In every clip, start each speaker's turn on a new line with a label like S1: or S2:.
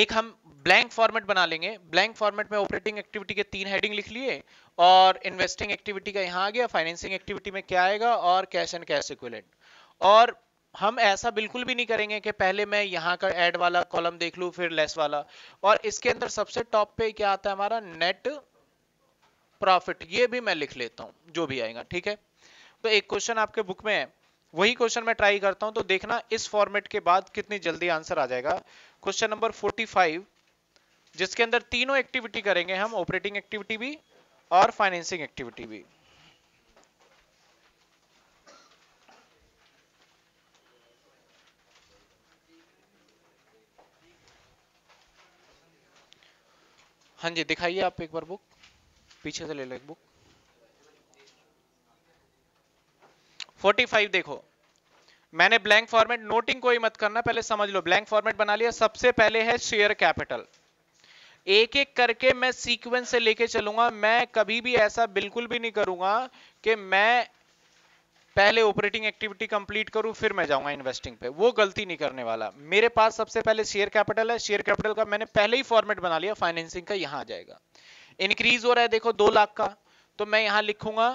S1: एक हम blank format बना लेंगे ब्लैंक फॉर्मेट में ऑपरेटिंग एक्टिविटी के तीन हेडिंग लिख लिए और इन्वेस्टिंग एक्टिविटी का यहाँ आ गया फाइनेंसिंग एक्टिविटी में क्या आएगा और कैश एंड कैश इक्विलेंट और हम ऐसा बिल्कुल भी नहीं करेंगे कि पहले मैं यहाँ का एड वाला कॉलम देख लू फिर लेस वाला और इसके अंदर सबसे टॉप पे क्या आता है हमारा नेट प्रॉफिट ये भी मैं लिख लेता हूँ जो भी आएगा ठीक है तो एक क्वेश्चन आपके बुक में है वही क्वेश्चन मैं ट्राई करता हूं तो देखना इस फॉर्मेट के बाद कितनी जल्दी आंसर आ जाएगा क्वेश्चन नंबर 45 जिसके अंदर तीनों एक्टिविटी करेंगे हम ऑपरेटिंग एक्टिविटी भी और फाइनेंसिंग एक्टिविटी भी हाँ जी दिखाइए आप एक बार बुक पीछे से ले लो एक बुक 45 देखो मैंने ब्लैंक फॉर्मेट नोटिंग कोई मत करना पहले समझ लो ब्लैंक फॉर्मेट बना लिया सबसे पहले है शेयर कैपिटल एक एक करके मैं सीक्वेंस से लेके चलूंगा मैं कभी भी ऐसा बिल्कुल भी नहीं करूंगा कि मैं पहले ऑपरेटिंग एक्टिविटी कंप्लीट करूं फिर मैं जाऊंगा इन्वेस्टिंग पे वो गलती नहीं करने वाला मेरे पास सबसे पहले शेयर कैपिटल है शेयर कैपिटल का मैंने पहले ही फॉर्मेट बना लिया फाइनेंसिंग का यहां आ जाएगा इंक्रीज हो रहा है देखो दो लाख का तो मैं यहां लिखूंगा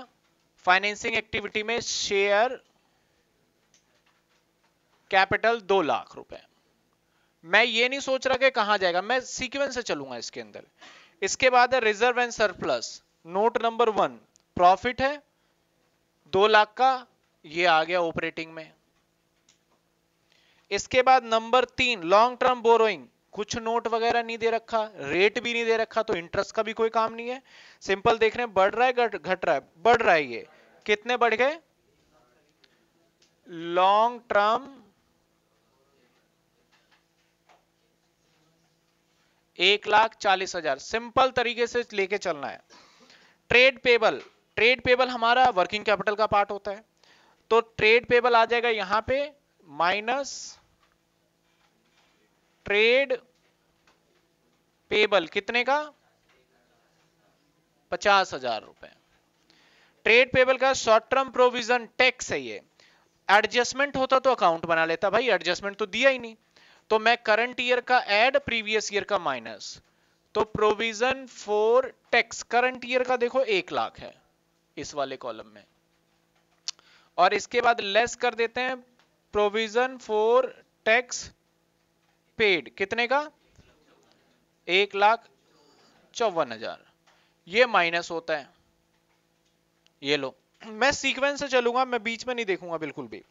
S1: फाइनेंसिंग एक्टिविटी में शेयर कैपिटल दो लाख रुपए मैं ये नहीं सोच रहा कि कहां जाएगा मैं सीक्वेंस से चलूंगा इसके अंदर इसके बाद है reserve and surplus note number one profit है दो लाख का ये आ गया ऑपरेटिंग में इसके बाद नंबर तीन लॉन्ग टर्म बोरोइंग कुछ नोट वगैरह नहीं दे रखा रेट भी नहीं दे रखा तो इंटरेस्ट का भी कोई काम नहीं है सिंपल देख रहे हैं बढ़ रहा है घट घट रहा है बढ़ रहा है ये कितने बढ़ गए लॉन्ग टर्म एक लाख चालीस हजार सिंपल तरीके से लेके चलना है ट्रेड पेबल ट्रेड पेबल हमारा वर्किंग कैपिटल का पार्ट होता है तो ट्रेड पेबल आ जाएगा यहां पे माइनस ट्रेड पेबल कितने का पचास हजार रुपए ट्रेड पेबल का शॉर्ट टर्म प्रोविजन टैक्स है ये एडजस्टमेंट होता तो अकाउंट बना लेता भाई एडजस्टमेंट तो दिया ही नहीं तो मैं करंट ईयर का एड प्रीवियस ईयर का माइनस तो provision for tax current year का देखो एक लाख है इस वाले कॉलम में और इसके बाद लेस कर देते हैं प्रोविजन फॉर टैक्स पेड कितने का एक लाख चौवन हजार ये माइनस होता है ये लो मैं सीक्वेंस से चलूंगा मैं बीच में नहीं देखूंगा बिल्कुल भी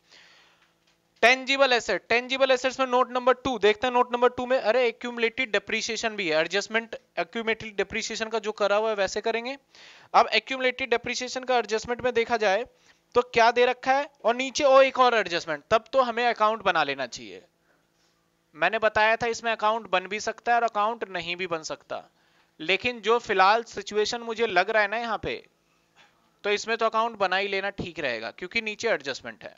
S1: टेंजिबल एसेट टेंजिबल एसेट्स में नोट नंबर टू देखते हैं नोट नंबर टू में अरे एक्यूमलेटेड डेप्रीशिएशन भी है एडजस्टमेंट एक्यूमेटेड डेप्रीशिएशन का जो करा हुआ है वैसे करेंगे अब एक्यूमलेटेड डेप्रीशिएशन का एडजस्टमेंट में देखा जाए तो क्या दे रखा है और नीचे और एक और एडजस्टमेंट तब तो हमें अकाउंट बना लेना चाहिए मैंने बताया था इसमें अकाउंट बन भी सकता है और अकाउंट नहीं भी बन सकता लेकिन जो फिलहाल सिचुएशन मुझे लग रहा है ना यहाँ पे तो इसमें तो अकाउंट बना ही लेना ठीक रहेगा क्योंकि नीचे एडजस्टमेंट है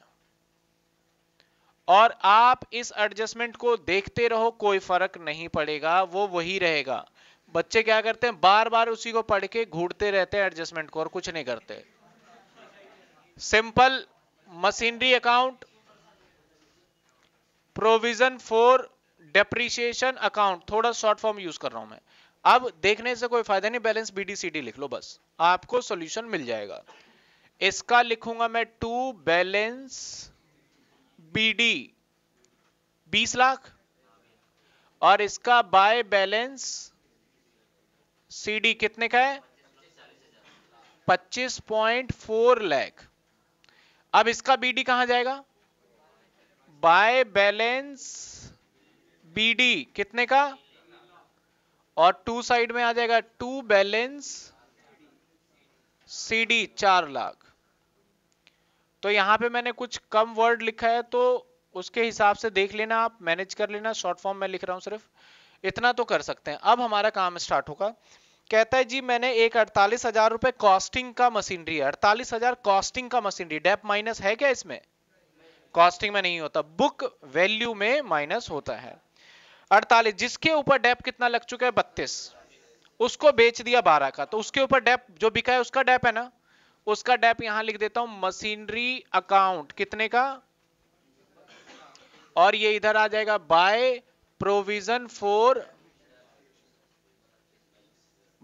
S1: और आप इस एडजस्टमेंट को देखते रहो कोई फर्क नहीं पड़ेगा वो वही रहेगा बच्चे क्या करते हैं बार बार उसी को पढ़ के घूरते रहते हैं एडजस्टमेंट को और कुछ नहीं करते simple machinery account provision for depreciation account थोड़ा शॉर्ट फॉर्म यूज कर रहा हूं मैं अब देखने से कोई फायदा नहीं बैलेंस बीडीसीडी लिख लो बस आपको सॉल्यूशन मिल जाएगा इसका लिखूंगा मैं टू बैलेंस बी डी बीस लाख और इसका बाय बैलेंस सीडी कितने का है पच्चीस पॉइंट फोर लैख अब इसका बीडी कहां जाएगा बाय बैलेंस बीडी कितने का और टू साइड में आ जाएगा टू बैलेंस सीडी चार लाख तो यहाँ पे मैंने कुछ कम वर्ड लिखा है तो उसके हिसाब से देख लेना आप मैनेज कर लेना शॉर्ट फॉर्म में लिख रहा हूँ सिर्फ इतना तो कर सकते हैं अब हमारा काम स्टार्ट होगा कहता है जी मैंने एक अड़तालीस हजार रुपए कॉस्टिंग का मशीनरी अड़तालीस हजार कॉस्टिंग का मशीनरी डेप माइनस है क्या इसमें कॉस्टिंग में नहीं होता बुक वैल्यू में माइनस होता है अड़तालीस जिसके ऊपर डेप कितना लग चुका है बत्तीस उसको बेच दिया बारह का तो उसके ऊपर डेप जो बिका है उसका डेप है ना उसका डेप यहां लिख देता हूं मशीनरी अकाउंट कितने का और ये इधर आ जाएगा बाय प्रोविजन फॉर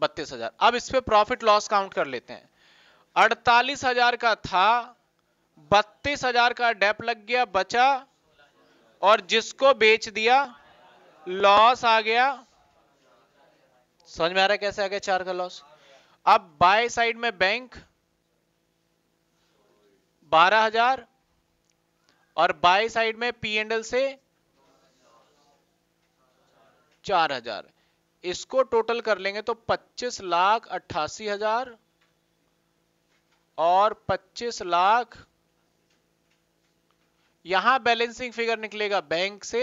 S1: बत्तीस हजार अब इस पर प्रॉफिट लॉस काउंट कर लेते हैं अड़तालीस हजार का था बत्तीस हजार का डेप लग गया बचा और जिसको बेच दिया लॉस आ गया समझ में आ रहा है कैसे आ गया चार का लॉस अब बाय साइड में बैंक बारह हजार और बाय साइड में पी एंडल से चार हजार इसको टोटल कर लेंगे तो पच्चीस लाख अट्ठासी हजार और पच्चीस लाख यहां बैलेंसिंग फिगर निकलेगा बैंक से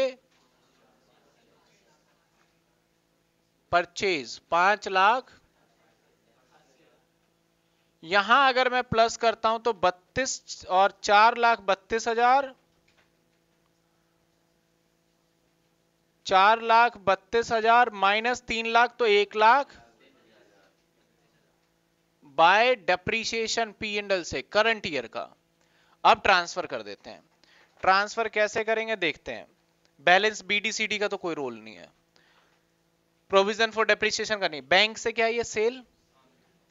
S1: परचेज पांच लाख यहां अगर मैं प्लस करता हूं तो बत्तीस और चार लाख बत्तीस हजार चार लाख बत्तीस हजार माइनस तीन लाख तो एक lakh by depreciation P and L से करंट ईयर का अब ट्रांसफर कर देते हैं ट्रांसफर कैसे करेंगे देखते हैं बैलेंस बीडीसीडी का तो कोई रोल नहीं है प्रोविजन फॉर डेप्रीशिएशन का नहीं बैंक से क्या ये सेल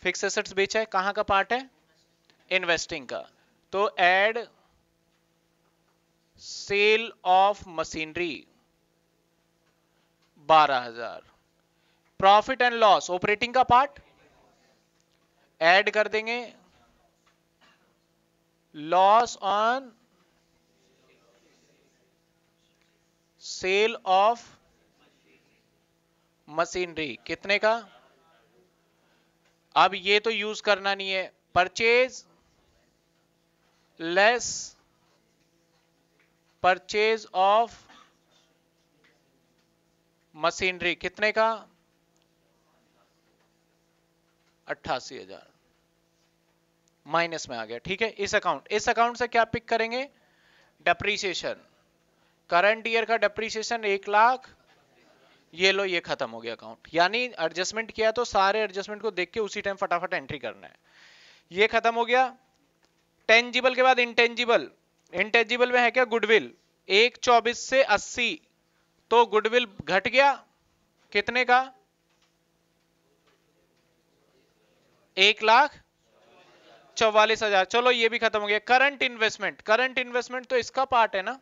S1: फिक्स एसेट्स बेचा है कहां का पार्ट है इन्वेस्टिंग का तो एड सेल ऑफ मशीनरी बारह हजार प्रॉफिट एंड लॉस ऑपरेटिंग का पार्ट एड कर देंगे loss on sale of machinery कितने का अब ये तो यूज करना नहीं है purchase less purchase of machinery कितने का अट्ठासी हजार माइनस में आ गया ठीक है इस अकाउंट इस अकाउंट से क्या पिक करेंगे डेप्रीसिएशन करंट ईयर का डेप्रीसिएशन एक लाख ये लो ये खत्म हो गया अकाउंट यानी एडजस्टमेंट किया तो सारे एडजस्टमेंट को देख के उसी टाइम फटाफट एंट्री करना है ये खत्म हो गया टेंजिबल के बाद इंटेंजिबल इंटेंजिबल में है क्या गुडविल एक चौबीस से अस्सी तो गुडविल घट गया कितने का एक लाख चौवालीस हजार चलो ये भी खत्म हो गया करंट इन्वेस्टमेंट करंट इन्वेस्टमेंट तो इसका पार्ट है ना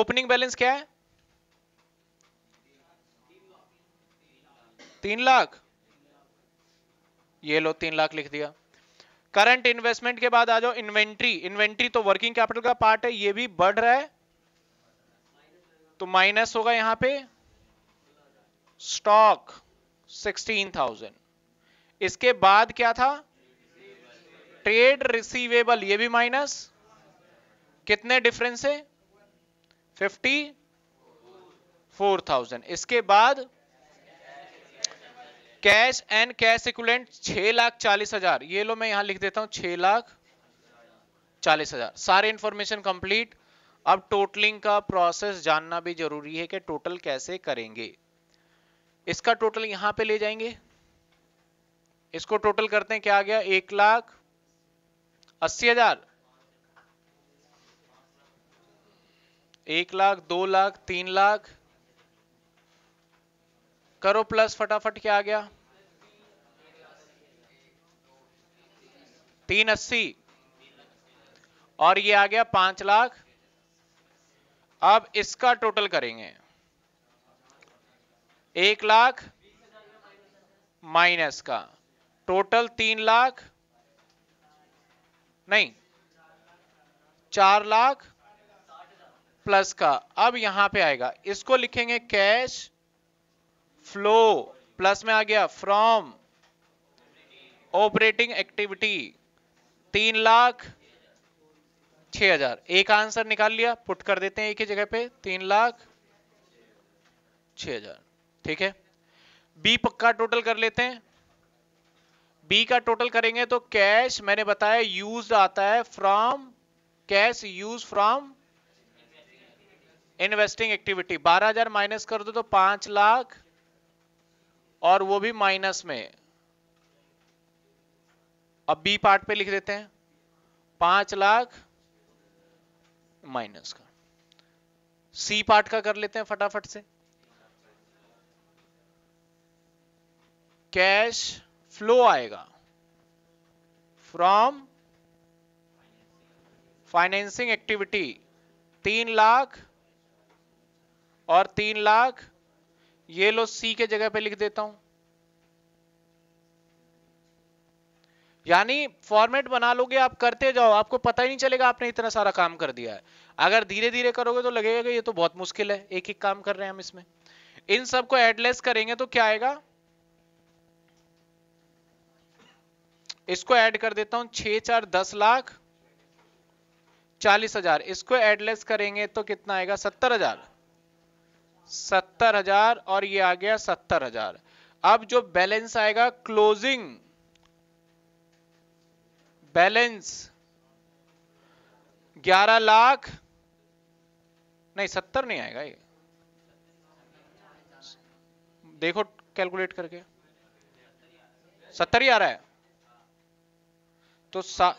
S1: ओपनिंग बैलेंस क्या है तीन लाख ये लो तीन लाख लिख दिया करंट इन्वेस्टमेंट के बाद आ जाओ इन्वेंट्री इन्वेंट्री तो वर्किंग कैपिटल का पार्ट है ये भी बढ़ रहा है तो माइनस होगा यहां पे स्टॉक सिक्सटीन थाउजेंड इसके बाद क्या था ट्रेड रिसीवेबल ये भी माइनस कितने डिफरेंस है फिफ्टी फोर थाउजेंड इसके बाद कैश एंड कैश इक्वलेंट छह लाख चालीस हजार ये लो मैं यहां लिख देता हूं छह लाख चालीस हजार सारे इंफॉर्मेशन कंप्लीट अब टोटलिंग का प्रोसेस जानना भी जरूरी है कि टोटल कैसे करेंगे इसका टोटल यहां पे ले जाएंगे इसको टोटल करते हैं क्या आ गया एक लाख अस्सी हजार एक लाख दो लाख तीन लाख करो प्लस फटाफट क्या आ गया तीन अस्सी और ये आ गया पांच लाख अब इसका टोटल करेंगे एक लाख माइनस का टोटल तीन लाख नहीं चार लाख प्लस का अब यहां पे आएगा इसको लिखेंगे कैश फ्लो प्लस में आ गया फ्रॉम ऑपरेटिंग एक्टिविटी तीन लाख छ हजार एक आंसर निकाल लिया पुट कर देते हैं एक ही जगह पे तीन लाख छ हजार ठीक है बी पक्का टोटल कर लेते हैं बी का टोटल करेंगे तो कैश मैंने बताया यूज आता है from cash use from investing activity 12000 minus कर दो तो पांच लाख और वो भी माइनस में अब बी पार्ट पे लिख देते हैं पांच लाख माइनस का सी पार्ट का कर लेते हैं फटाफट से कैश फ्लो आएगा फ्रॉम फाइनेंसिंग एक्टिविटी तीन लाख और तीन लाख ये लो सी के जगह पे लिख देता हूं यानी फॉर्मेट बना लोगे आप करते जाओ आपको पता ही नहीं चलेगा आपने इतना सारा काम कर दिया है अगर धीरे धीरे करोगे तो लगेगा कि ये तो बहुत मुश्किल है एक एक काम कर रहे हैं हम इसमें इन सबको एडलेस करेंगे तो क्या आएगा इसको ऐड कर देता हूं छ चार दस लाख चालीस हजार इसको एडलेस करेंगे तो कितना आएगा सत्तर हजार सत्तर हजार और ये आ गया सत्तर हजार अब जो बैलेंस आएगा क्लोजिंग बैलेंस ग्यारह लाख नहीं सत्तर नहीं आएगा ये देखो कैलकुलेट करके सत्तर ही आ रहा है तो सा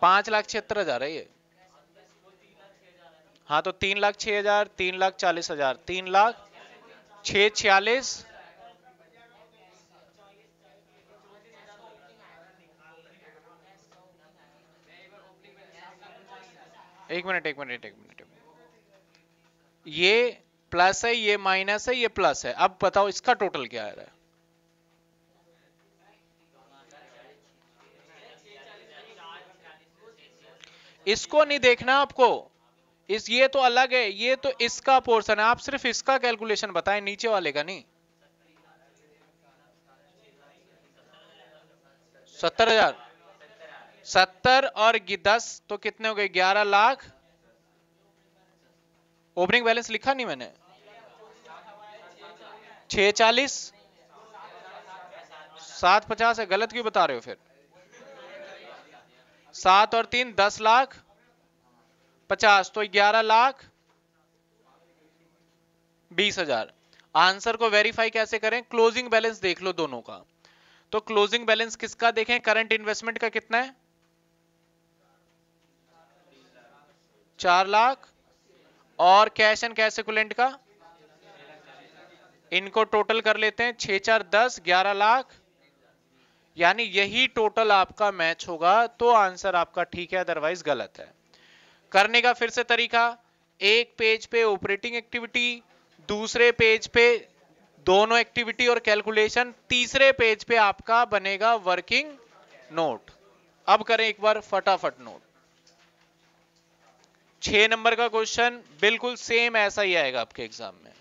S1: पांच लाख छिहत्तर हजार है ये हाँ तो तीन लाख छह हजार तीन लाख चालीस हजार तीन लाख छ छियालीस एक मिनट एक मिनट एक मिनट ये प्लस है ये माइनस है ये प्लस है अब बताओ इसका टोटल क्या आ रहा है इसको नहीं देखना आपको इस ये तो अलग है ये तो इसका पोर्सन है आप सिर्फ इसका कैलकुलेशन बताएं नीचे वाले का नहीं सत्तर हजार सत्तर और दस तो कितने हो गए ग्यारह लाख ओपनिंग बैलेंस लिखा नहीं मैंने छ चालीस सात पचास है गलत क्यों बता रहे हो फिर सात और तीन दस लाख पचास तो ग्यारह लाख बीस हजार आंसर को वेरीफाई कैसे करें क्लोजिंग बैलेंस देख लो दोनों का तो क्लोजिंग बैलेंस किसका देखें करंट इन्वेस्टमेंट का कितना है चार लाख और कैश एंड कैश इक्वलेंट का इनको टोटल कर लेते हैं छह चार दस ग्यारह लाख यानी यही टोटल आपका मैच होगा तो आंसर आपका ठीक है अदरवाइज गलत है करने का फिर से तरीका एक पेज पे ऑपरेटिंग एक्टिविटी दूसरे पेज पे दोनों एक्टिविटी और कैलकुलेशन तीसरे पेज पे आपका बनेगा वर्किंग नोट अब करें एक बार फटाफट नोट छह नंबर का क्वेश्चन बिल्कुल सेम ऐसा ही आएगा आपके एग्जाम में